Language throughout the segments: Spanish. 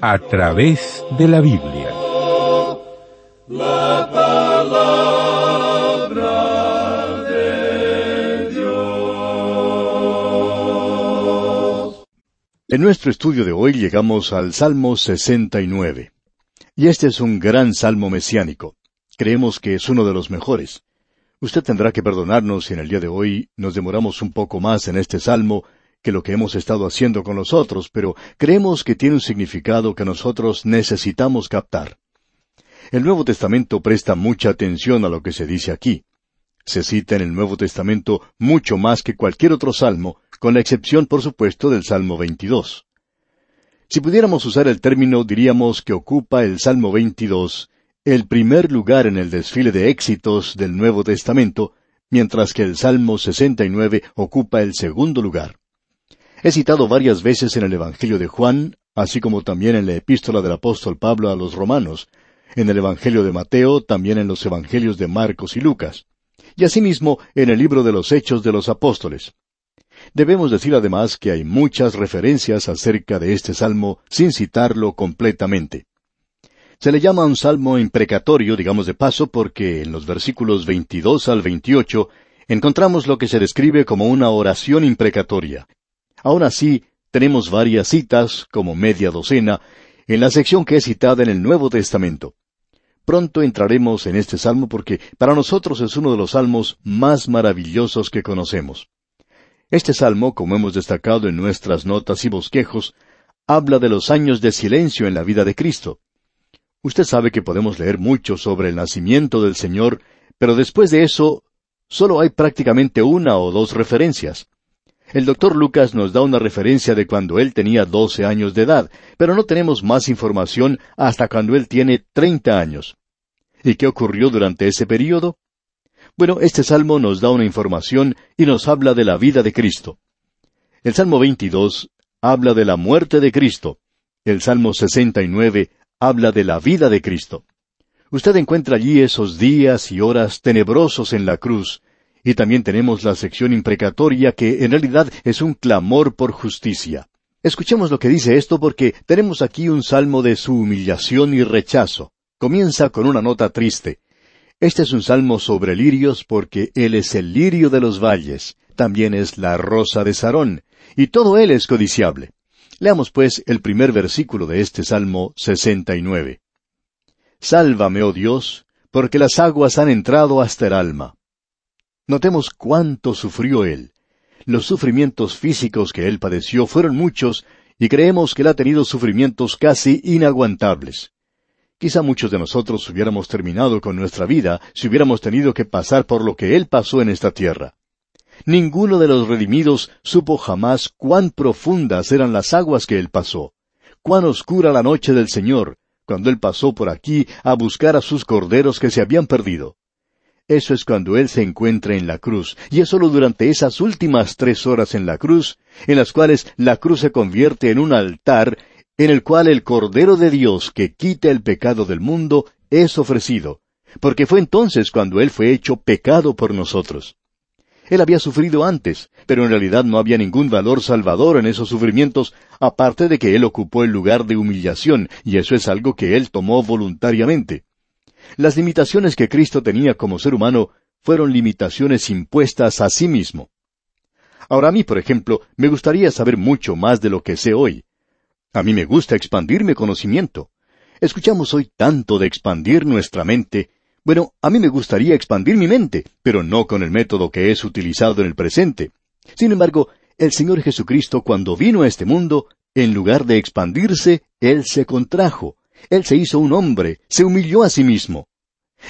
a través de la Biblia. En nuestro estudio de hoy llegamos al Salmo 69. Y este es un gran salmo mesiánico. Creemos que es uno de los mejores. Usted tendrá que perdonarnos si en el día de hoy nos demoramos un poco más en este salmo que lo que hemos estado haciendo con los otros, pero creemos que tiene un significado que nosotros necesitamos captar. El Nuevo Testamento presta mucha atención a lo que se dice aquí. Se cita en el Nuevo Testamento mucho más que cualquier otro salmo, con la excepción, por supuesto, del Salmo 22. Si pudiéramos usar el término, diríamos que ocupa el Salmo 22 el primer lugar en el desfile de éxitos del Nuevo Testamento, mientras que el Salmo 69 ocupa el segundo lugar. He citado varias veces en el Evangelio de Juan, así como también en la epístola del apóstol Pablo a los romanos, en el Evangelio de Mateo, también en los Evangelios de Marcos y Lucas, y asimismo en el libro de los Hechos de los Apóstoles. Debemos decir además que hay muchas referencias acerca de este salmo sin citarlo completamente. Se le llama un salmo imprecatorio, digamos de paso, porque en los versículos 22 al 28 encontramos lo que se describe como una oración imprecatoria, Aún así, tenemos varias citas, como media docena, en la sección que es citada en el Nuevo Testamento. Pronto entraremos en este salmo porque para nosotros es uno de los salmos más maravillosos que conocemos. Este salmo, como hemos destacado en nuestras notas y bosquejos, habla de los años de silencio en la vida de Cristo. Usted sabe que podemos leer mucho sobre el nacimiento del Señor, pero después de eso solo hay prácticamente una o dos referencias. El doctor Lucas nos da una referencia de cuando él tenía 12 años de edad, pero no tenemos más información hasta cuando él tiene 30 años. ¿Y qué ocurrió durante ese periodo? Bueno, este salmo nos da una información y nos habla de la vida de Cristo. El Salmo 22 habla de la muerte de Cristo. El Salmo 69 habla de la vida de Cristo. Usted encuentra allí esos días y horas tenebrosos en la cruz, y también tenemos la sección imprecatoria que en realidad es un clamor por justicia. Escuchemos lo que dice esto porque tenemos aquí un salmo de su humillación y rechazo. Comienza con una nota triste. Este es un salmo sobre lirios porque él es el lirio de los valles, también es la rosa de Sarón, y todo él es codiciable. Leamos pues el primer versículo de este Salmo 69. Sálvame, oh Dios, porque las aguas han entrado hasta el alma. Notemos cuánto sufrió Él. Los sufrimientos físicos que Él padeció fueron muchos y creemos que Él ha tenido sufrimientos casi inaguantables. Quizá muchos de nosotros hubiéramos terminado con nuestra vida si hubiéramos tenido que pasar por lo que Él pasó en esta tierra. Ninguno de los redimidos supo jamás cuán profundas eran las aguas que Él pasó, cuán oscura la noche del Señor, cuando Él pasó por aquí a buscar a sus corderos que se habían perdido. Eso es cuando Él se encuentra en la cruz, y es solo durante esas últimas tres horas en la cruz, en las cuales la cruz se convierte en un altar en el cual el Cordero de Dios que quita el pecado del mundo es ofrecido, porque fue entonces cuando Él fue hecho pecado por nosotros. Él había sufrido antes, pero en realidad no había ningún valor salvador en esos sufrimientos, aparte de que Él ocupó el lugar de humillación, y eso es algo que Él tomó voluntariamente. Las limitaciones que Cristo tenía como ser humano fueron limitaciones impuestas a sí mismo. Ahora a mí, por ejemplo, me gustaría saber mucho más de lo que sé hoy. A mí me gusta expandir mi conocimiento. Escuchamos hoy tanto de expandir nuestra mente. Bueno, a mí me gustaría expandir mi mente, pero no con el método que es utilizado en el presente. Sin embargo, el Señor Jesucristo cuando vino a este mundo, en lugar de expandirse, Él se contrajo. Él se hizo un hombre, se humilló a sí mismo.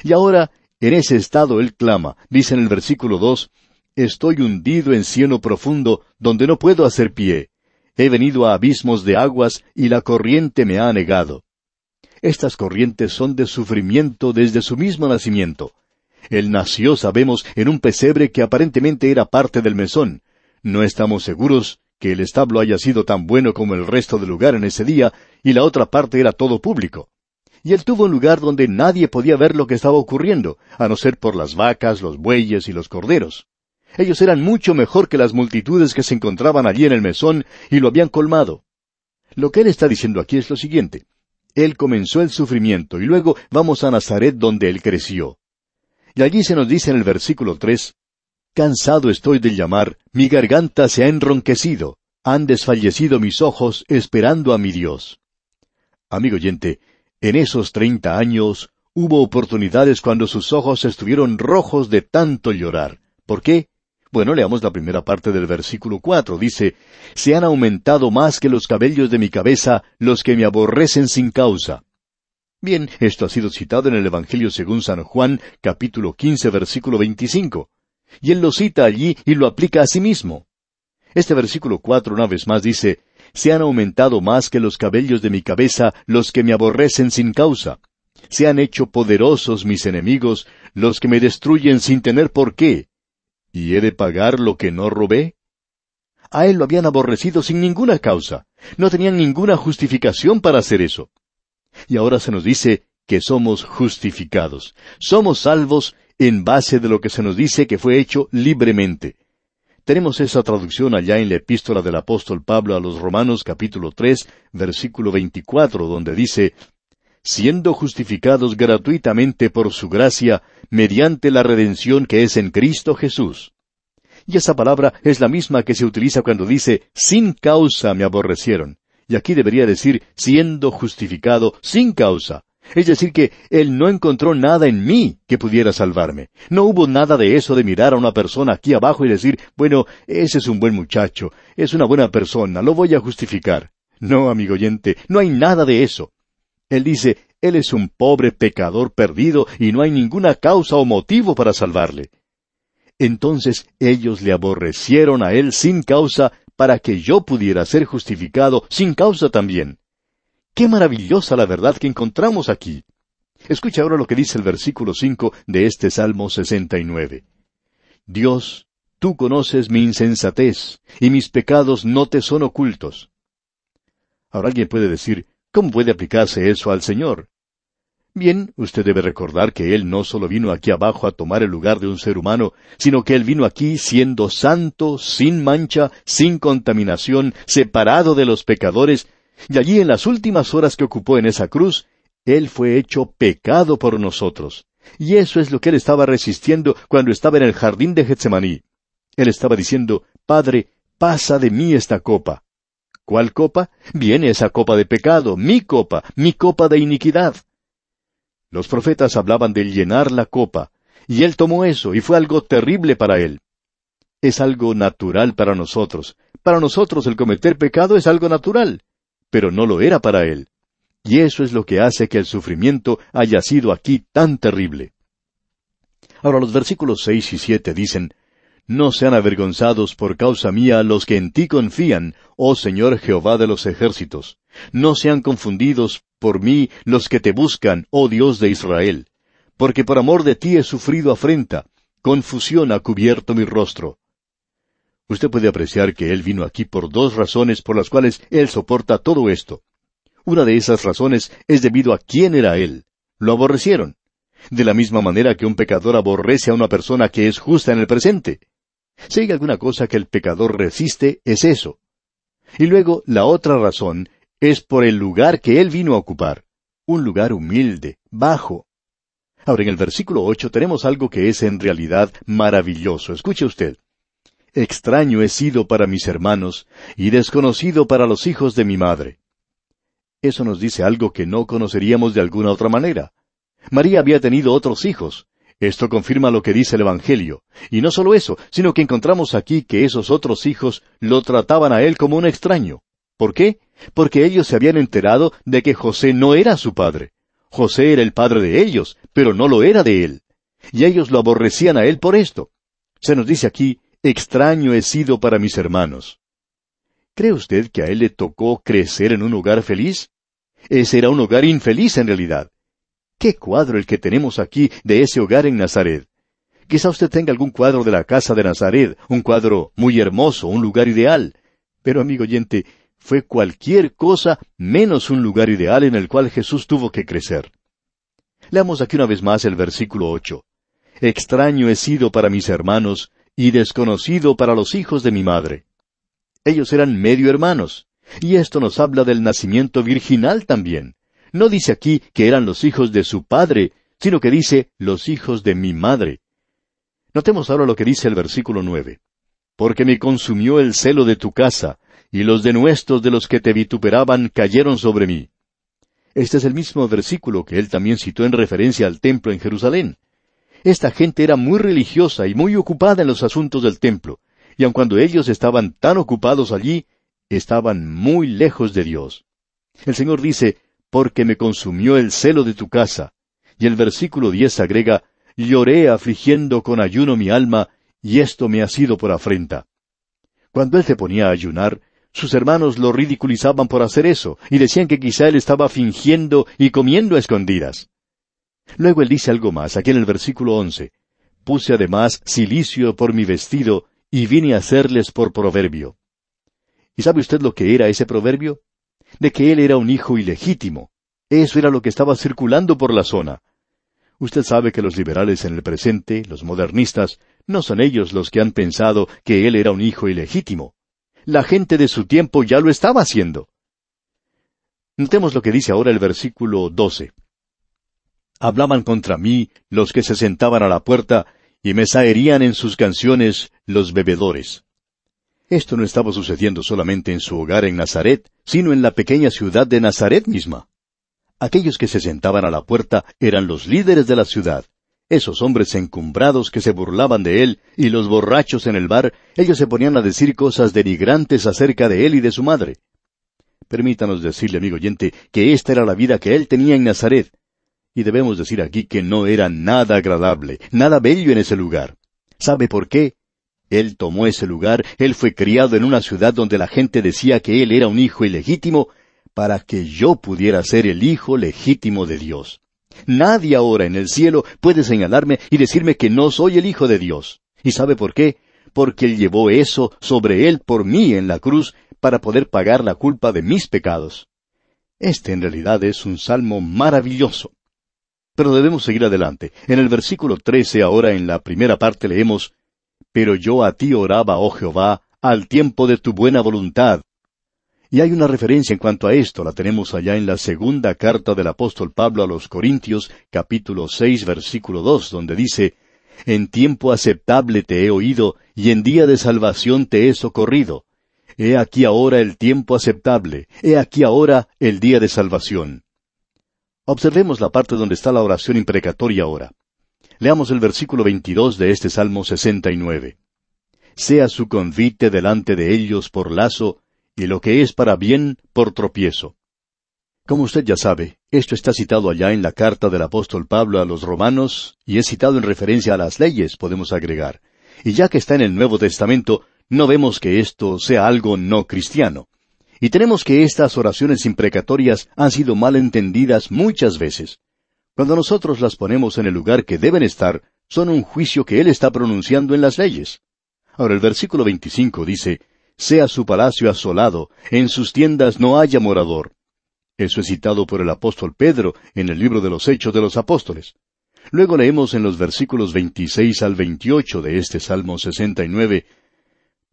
Y ahora, en ese estado Él clama, dice en el versículo dos, Estoy hundido en cielo profundo, donde no puedo hacer pie. He venido a abismos de aguas, y la corriente me ha negado». Estas corrientes son de sufrimiento desde su mismo nacimiento. Él nació, sabemos, en un pesebre que aparentemente era parte del mesón. No estamos seguros que el establo haya sido tan bueno como el resto del lugar en ese día, y la otra parte era todo público. Y él tuvo un lugar donde nadie podía ver lo que estaba ocurriendo, a no ser por las vacas, los bueyes y los corderos. Ellos eran mucho mejor que las multitudes que se encontraban allí en el mesón y lo habían colmado. Lo que él está diciendo aquí es lo siguiente. Él comenzó el sufrimiento y luego vamos a Nazaret donde él creció. Y allí se nos dice en el versículo tres, Cansado estoy de llamar, mi garganta se ha enronquecido, han desfallecido mis ojos esperando a mi Dios. Amigo oyente, en esos treinta años hubo oportunidades cuando sus ojos estuvieron rojos de tanto llorar. ¿Por qué? Bueno, leamos la primera parte del versículo cuatro. Dice, Se han aumentado más que los cabellos de mi cabeza los que me aborrecen sin causa. Bien, esto ha sido citado en el Evangelio según San Juan, capítulo quince, versículo veinticinco. Y él lo cita allí y lo aplica a sí mismo. Este versículo cuatro una vez más dice, Se han aumentado más que los cabellos de mi cabeza los que me aborrecen sin causa. Se han hecho poderosos mis enemigos, los que me destruyen sin tener por qué. ¿Y he de pagar lo que no robé? A él lo habían aborrecido sin ninguna causa. No tenían ninguna justificación para hacer eso. Y ahora se nos dice que somos justificados, somos salvos en base de lo que se nos dice que fue hecho libremente. Tenemos esa traducción allá en la epístola del apóstol Pablo a los Romanos capítulo 3, versículo 24, donde dice, siendo justificados gratuitamente por su gracia, mediante la redención que es en Cristo Jesús. Y esa palabra es la misma que se utiliza cuando dice, sin causa me aborrecieron. Y aquí debería decir, siendo justificado sin causa, es decir, que él no encontró nada en mí que pudiera salvarme. No hubo nada de eso de mirar a una persona aquí abajo y decir, bueno, ese es un buen muchacho, es una buena persona, lo voy a justificar. No, amigo oyente, no hay nada de eso. Él dice, él es un pobre pecador perdido y no hay ninguna causa o motivo para salvarle. Entonces ellos le aborrecieron a él sin causa para que yo pudiera ser justificado sin causa también. Qué maravillosa la verdad que encontramos aquí. Escucha ahora lo que dice el versículo 5 de este Salmo 69. Dios, tú conoces mi insensatez, y mis pecados no te son ocultos. Ahora alguien puede decir, ¿cómo puede aplicarse eso al Señor? Bien, usted debe recordar que Él no solo vino aquí abajo a tomar el lugar de un ser humano, sino que Él vino aquí siendo santo, sin mancha, sin contaminación, separado de los pecadores, y allí en las últimas horas que ocupó en esa cruz, Él fue hecho pecado por nosotros. Y eso es lo que Él estaba resistiendo cuando estaba en el jardín de Getsemaní. Él estaba diciendo, Padre, pasa de mí esta copa. ¿Cuál copa? Viene esa copa de pecado, mi copa, mi copa de iniquidad. Los profetas hablaban de llenar la copa, y él tomó eso, y fue algo terrible para él. Es algo natural para nosotros. Para nosotros el cometer pecado es algo natural pero no lo era para él. Y eso es lo que hace que el sufrimiento haya sido aquí tan terrible. Ahora los versículos seis y siete dicen No sean avergonzados por causa mía los que en ti confían, oh Señor Jehová de los ejércitos. No sean confundidos por mí los que te buscan, oh Dios de Israel. Porque por amor de ti he sufrido afrenta, confusión ha cubierto mi rostro. Usted puede apreciar que él vino aquí por dos razones por las cuales él soporta todo esto. Una de esas razones es debido a quién era él. Lo aborrecieron. De la misma manera que un pecador aborrece a una persona que es justa en el presente. Si hay alguna cosa que el pecador resiste, es eso. Y luego la otra razón es por el lugar que él vino a ocupar. Un lugar humilde, bajo. Ahora en el versículo ocho tenemos algo que es en realidad maravilloso. Escuche usted. Extraño he sido para mis hermanos, y desconocido para los hijos de mi madre. Eso nos dice algo que no conoceríamos de alguna otra manera. María había tenido otros hijos. Esto confirma lo que dice el Evangelio. Y no solo eso, sino que encontramos aquí que esos otros hijos lo trataban a él como un extraño. ¿Por qué? Porque ellos se habían enterado de que José no era su padre. José era el padre de ellos, pero no lo era de él. Y ellos lo aborrecían a él por esto. Se nos dice aquí extraño he sido para mis hermanos. ¿Cree usted que a él le tocó crecer en un hogar feliz? Ese era un hogar infeliz en realidad. Qué cuadro el que tenemos aquí de ese hogar en Nazaret. Quizá usted tenga algún cuadro de la casa de Nazaret, un cuadro muy hermoso, un lugar ideal. Pero, amigo oyente, fue cualquier cosa menos un lugar ideal en el cual Jesús tuvo que crecer. Leamos aquí una vez más el versículo ocho. Extraño he sido para mis hermanos y desconocido para los hijos de mi madre. Ellos eran medio hermanos, y esto nos habla del nacimiento virginal también. No dice aquí que eran los hijos de su padre, sino que dice los hijos de mi madre. Notemos ahora lo que dice el versículo nueve. Porque me consumió el celo de tu casa, y los denuestos de los que te vituperaban cayeron sobre mí. Este es el mismo versículo que él también citó en referencia al templo en Jerusalén. Esta gente era muy religiosa y muy ocupada en los asuntos del templo, y aun cuando ellos estaban tan ocupados allí, estaban muy lejos de Dios. El Señor dice, porque me consumió el celo de tu casa. Y el versículo diez agrega, lloré afligiendo con ayuno mi alma, y esto me ha sido por afrenta. Cuando él se ponía a ayunar, sus hermanos lo ridiculizaban por hacer eso, y decían que quizá él estaba fingiendo y comiendo a escondidas. Luego él dice algo más, aquí en el versículo once. Puse además silicio por mi vestido, y vine a hacerles por proverbio. ¿Y sabe usted lo que era ese proverbio? De que él era un hijo ilegítimo. Eso era lo que estaba circulando por la zona. Usted sabe que los liberales en el presente, los modernistas, no son ellos los que han pensado que él era un hijo ilegítimo. La gente de su tiempo ya lo estaba haciendo. Notemos lo que dice ahora el versículo doce. Hablaban contra mí los que se sentaban a la puerta, y me zaherían en sus canciones los bebedores. Esto no estaba sucediendo solamente en su hogar en Nazaret, sino en la pequeña ciudad de Nazaret misma. Aquellos que se sentaban a la puerta eran los líderes de la ciudad. Esos hombres encumbrados que se burlaban de él y los borrachos en el bar, ellos se ponían a decir cosas denigrantes acerca de él y de su madre. Permítanos decirle, amigo oyente, que esta era la vida que él tenía en Nazaret, y debemos decir aquí que no era nada agradable, nada bello en ese lugar. ¿Sabe por qué? Él tomó ese lugar, él fue criado en una ciudad donde la gente decía que él era un hijo ilegítimo, para que yo pudiera ser el hijo legítimo de Dios. Nadie ahora en el cielo puede señalarme y decirme que no soy el hijo de Dios. ¿Y sabe por qué? Porque él llevó eso sobre él por mí en la cruz para poder pagar la culpa de mis pecados. Este en realidad es un salmo maravilloso. Pero debemos seguir adelante. En el versículo 13 ahora en la primera parte leemos, Pero yo a ti oraba, oh Jehová, al tiempo de tu buena voluntad. Y hay una referencia en cuanto a esto, la tenemos allá en la segunda carta del apóstol Pablo a los Corintios, capítulo 6, versículo 2, donde dice, En tiempo aceptable te he oído, y en día de salvación te he socorrido. He aquí ahora el tiempo aceptable, he aquí ahora el día de salvación. Observemos la parte donde está la oración imprecatoria ahora. Leamos el versículo 22 de este Salmo 69. Sea su convite delante de ellos por lazo, y lo que es para bien por tropiezo. Como usted ya sabe, esto está citado allá en la carta del apóstol Pablo a los romanos, y es citado en referencia a las leyes, podemos agregar. Y ya que está en el Nuevo Testamento, no vemos que esto sea algo no cristiano. Y tenemos que estas oraciones imprecatorias han sido mal entendidas muchas veces. Cuando nosotros las ponemos en el lugar que deben estar, son un juicio que Él está pronunciando en las leyes. Ahora el versículo 25 dice, Sea su palacio asolado, en sus tiendas no haya morador. Eso es citado por el apóstol Pedro en el libro de los Hechos de los Apóstoles. Luego leemos en los versículos 26 al 28 de este Salmo 69,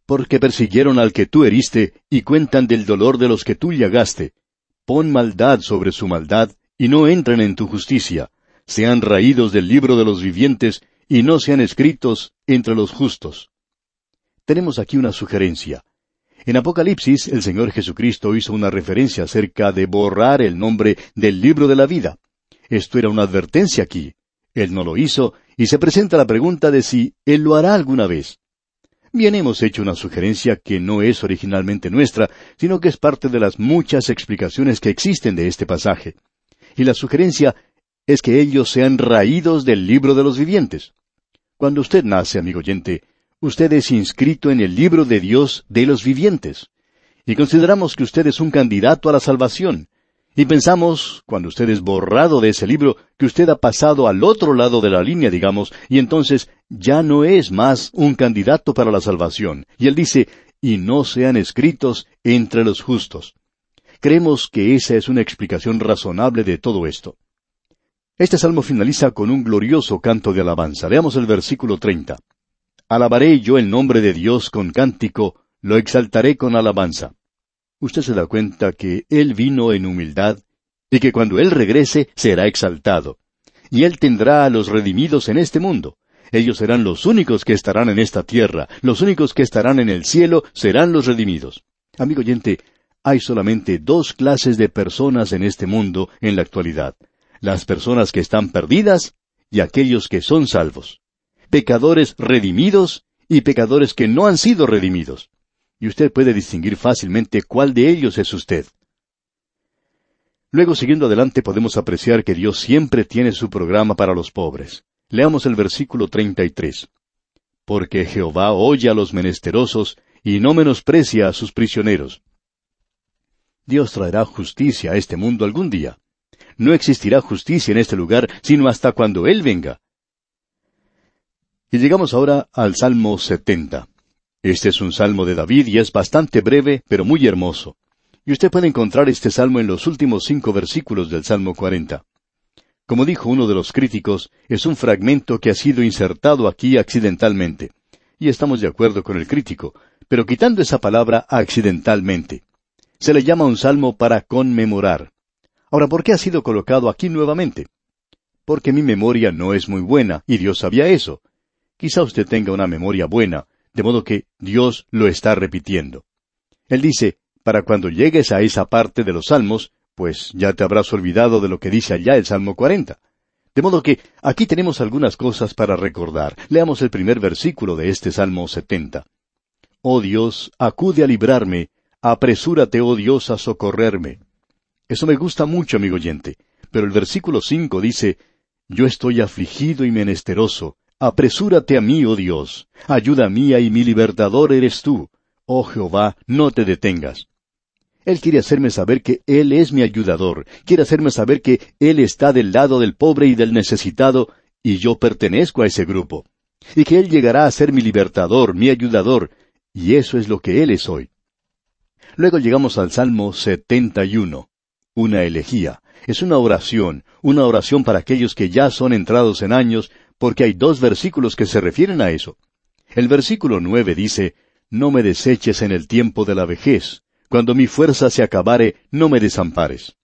porque persiguieron al que tú heriste y cuentan del dolor de los que tú llagaste. Pon maldad sobre su maldad y no entren en tu justicia. Sean raídos del libro de los vivientes y no sean escritos entre los justos. Tenemos aquí una sugerencia. En Apocalipsis el Señor Jesucristo hizo una referencia acerca de borrar el nombre del libro de la vida. Esto era una advertencia aquí. Él no lo hizo y se presenta la pregunta de si Él lo hará alguna vez. Bien hemos hecho una sugerencia que no es originalmente nuestra, sino que es parte de las muchas explicaciones que existen de este pasaje. Y la sugerencia es que ellos sean raídos del libro de los vivientes. Cuando usted nace, amigo oyente, usted es inscrito en el libro de Dios de los vivientes. Y consideramos que usted es un candidato a la salvación, y pensamos, cuando usted es borrado de ese libro, que usted ha pasado al otro lado de la línea, digamos, y entonces ya no es más un candidato para la salvación. Y él dice, y no sean escritos entre los justos. Creemos que esa es una explicación razonable de todo esto. Este salmo finaliza con un glorioso canto de alabanza. Veamos el versículo 30. Alabaré yo el nombre de Dios con cántico, lo exaltaré con alabanza usted se da cuenta que Él vino en humildad y que cuando Él regrese será exaltado. Y Él tendrá a los redimidos en este mundo. Ellos serán los únicos que estarán en esta tierra, los únicos que estarán en el cielo serán los redimidos. Amigo oyente, hay solamente dos clases de personas en este mundo en la actualidad. Las personas que están perdidas y aquellos que son salvos. Pecadores redimidos y pecadores que no han sido redimidos y usted puede distinguir fácilmente cuál de ellos es usted. Luego, siguiendo adelante, podemos apreciar que Dios siempre tiene su programa para los pobres. Leamos el versículo 33. Porque Jehová oye a los menesterosos y no menosprecia a sus prisioneros. Dios traerá justicia a este mundo algún día. No existirá justicia en este lugar sino hasta cuando Él venga. Y llegamos ahora al Salmo 70. Este es un salmo de David y es bastante breve, pero muy hermoso. Y usted puede encontrar este salmo en los últimos cinco versículos del Salmo 40. Como dijo uno de los críticos, es un fragmento que ha sido insertado aquí accidentalmente. Y estamos de acuerdo con el crítico, pero quitando esa palabra accidentalmente. Se le llama un salmo para conmemorar. Ahora, ¿por qué ha sido colocado aquí nuevamente? Porque mi memoria no es muy buena, y Dios sabía eso. Quizá usted tenga una memoria buena, de modo que Dios lo está repitiendo. Él dice, para cuando llegues a esa parte de los Salmos, pues ya te habrás olvidado de lo que dice allá el Salmo 40. De modo que aquí tenemos algunas cosas para recordar. Leamos el primer versículo de este Salmo 70. Oh Dios, acude a librarme, apresúrate, oh Dios, a socorrerme. Eso me gusta mucho, amigo oyente, pero el versículo cinco dice, Yo estoy afligido y menesteroso, Apresúrate a mí, oh Dios. Ayuda mía y mi libertador eres tú. Oh Jehová, no te detengas. Él quiere hacerme saber que Él es mi ayudador, quiere hacerme saber que Él está del lado del pobre y del necesitado, y yo pertenezco a ese grupo, y que Él llegará a ser mi libertador, mi ayudador, y eso es lo que Él es hoy. Luego llegamos al Salmo 71, una elegía. Es una oración, una oración para aquellos que ya son entrados en años, porque hay dos versículos que se refieren a eso. El versículo nueve dice, No me deseches en el tiempo de la vejez, cuando mi fuerza se acabare, no me desampares.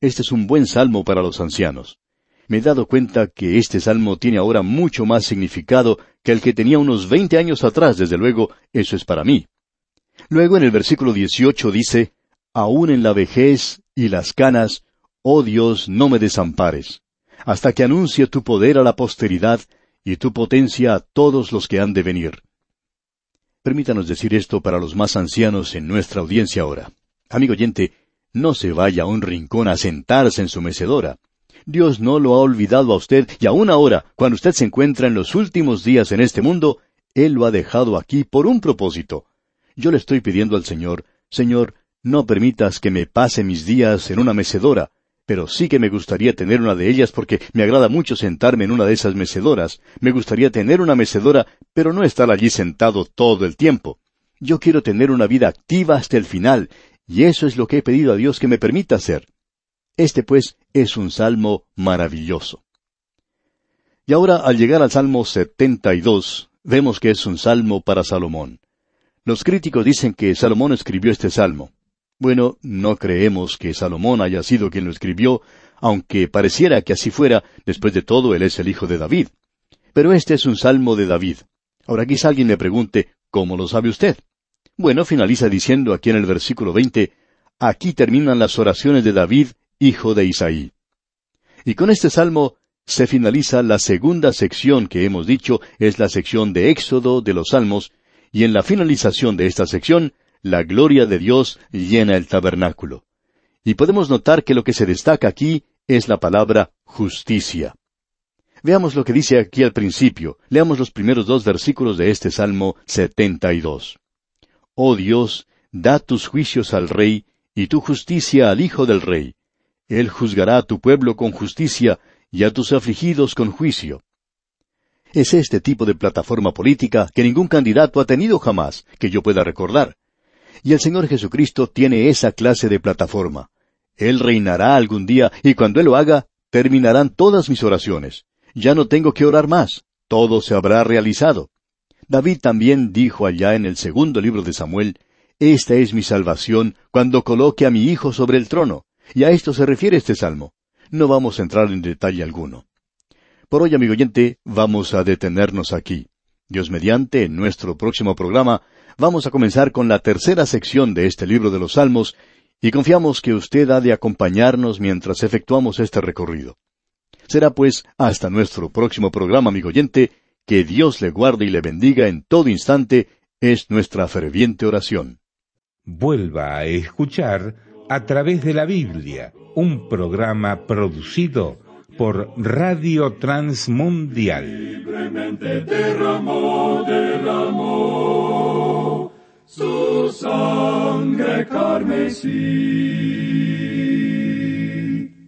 Este es un buen salmo para los ancianos. Me he dado cuenta que este salmo tiene ahora mucho más significado que el que tenía unos veinte años atrás, desde luego, eso es para mí. Luego en el versículo 18 dice, Aún en la vejez y las canas, oh Dios, no me desampares hasta que anuncie tu poder a la posteridad y tu potencia a todos los que han de venir. Permítanos decir esto para los más ancianos en nuestra audiencia ahora. Amigo oyente, no se vaya a un rincón a sentarse en su mecedora. Dios no lo ha olvidado a usted y aún ahora, cuando usted se encuentra en los últimos días en este mundo, Él lo ha dejado aquí por un propósito. Yo le estoy pidiendo al Señor, Señor, no permitas que me pase mis días en una mecedora, pero sí que me gustaría tener una de ellas porque me agrada mucho sentarme en una de esas mecedoras. Me gustaría tener una mecedora, pero no estar allí sentado todo el tiempo. Yo quiero tener una vida activa hasta el final, y eso es lo que he pedido a Dios que me permita hacer. Este, pues, es un salmo maravilloso. Y ahora, al llegar al Salmo 72, vemos que es un salmo para Salomón. Los críticos dicen que Salomón escribió este salmo. Bueno, no creemos que Salomón haya sido quien lo escribió, aunque pareciera que así fuera, después de todo él es el hijo de David. Pero este es un salmo de David. Ahora quizá alguien le pregunte, ¿cómo lo sabe usted? Bueno, finaliza diciendo aquí en el versículo 20, aquí terminan las oraciones de David, hijo de Isaí. Y con este salmo se finaliza la segunda sección que hemos dicho, es la sección de Éxodo de los Salmos, y en la finalización de esta sección la gloria de Dios llena el tabernáculo. Y podemos notar que lo que se destaca aquí es la palabra justicia. Veamos lo que dice aquí al principio. Leamos los primeros dos versículos de este Salmo 72. Oh Dios, da tus juicios al Rey y tu justicia al Hijo del Rey. Él juzgará a tu pueblo con justicia y a tus afligidos con juicio. Es este tipo de plataforma política que ningún candidato ha tenido jamás, que yo pueda recordar. Y el Señor Jesucristo tiene esa clase de plataforma. Él reinará algún día y cuando Él lo haga, terminarán todas mis oraciones. Ya no tengo que orar más. Todo se habrá realizado. David también dijo allá en el segundo libro de Samuel, Esta es mi salvación cuando coloque a mi hijo sobre el trono. Y a esto se refiere este salmo. No vamos a entrar en detalle alguno. Por hoy, amigo oyente, vamos a detenernos aquí. Dios mediante, en nuestro próximo programa vamos a comenzar con la tercera sección de este libro de los Salmos y confiamos que usted ha de acompañarnos mientras efectuamos este recorrido. Será pues hasta nuestro próximo programa, amigo oyente, que Dios le guarde y le bendiga en todo instante, es nuestra ferviente oración. Vuelva a escuchar a través de la Biblia, un programa producido por Radio Transmundial. Libremente derramó, derramó su sangre carmesí.